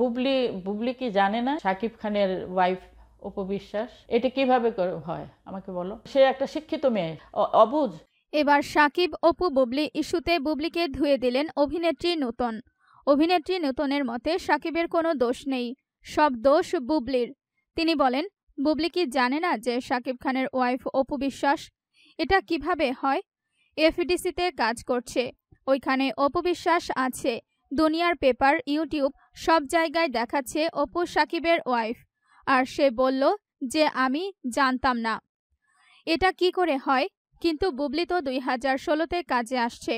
বুবলি বুবলি কি জানে না সাকিব খানের ওয়াইফ উপবিশ্বাস এটা কিভাবে হয় আমাকে বলো সে একটা শিক্ষিত মেয়ে অবুজ এবার সাকিব অপু বুবলি ইস্যুতে বুবলিকে ধুয়ে দিলেন অভিনেত্রী নূতন অভিনেত্রী নূতনের মতে সাকিবের কোনো দোষ নেই সব দোষ বুবলির তিনি বলেন বুবলি কি জানে না যে সাকিব খানের ওয়াইফ অপু বিশ্বাস এটা কিভাবে হয় এফডিসিতে কাজ করছে ওইখানে অপু বিশ্বাস আছে দুনিয়ার পেপার ইউটিউব সব জায়গায় দেখাচ্ছে অপু সাকিবের ওয়াইফ আর সে বলল যে আমি জানতাম না এটা কি করে হয় কিন্তু বুবলি তো দুই হাজার ষোলোতে কাজে আসছে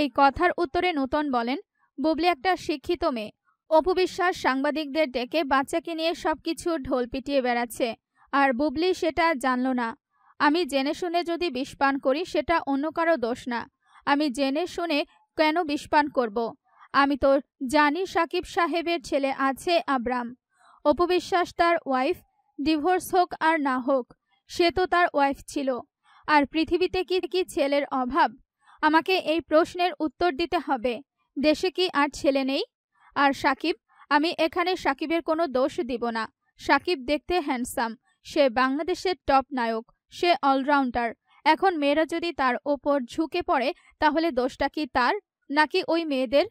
এই কথার উত্তরে নূতন বলেন বুবলি একটা শিক্ষিত মেয়ে অপু বিশ্বাস সাংবাদিকদের ডেকে বাচ্চাকে নিয়ে কিছু ঢোল পিটিয়ে বেড়াচ্ছে আর বুবলি সেটা জানল না আমি জেনে শুনে যদি বিষপান করি সেটা অন্য কারো দোষ না আমি জেনে শুনে কেন বিষপান করব আমি তো জানি সাকিব সাহেবের ছেলে আছে আব্রাম অপবিশ্বাস তার ওয়াইফ ডিভোর্স হোক আর না হোক সে তো তার ওয়াইফ ছিল আর পৃথিবীতে কি কি ছেলের অভাব আমাকে এই প্রশ্নের উত্তর দিতে হবে দেশে কি আর ছেলে নেই আর সাকিব আমি এখানে সাকিবের কোনো দোষ দিব না সাকিব দেখতে হ্যান্ডসাম সে বাংলাদেশের টপ নায়ক সে অলরাউন্ডার এখন মেয়েরা যদি তার ওপর ঝুঁকে পড়ে তাহলে দোষটা কি তার নাকি ওই মেয়েদের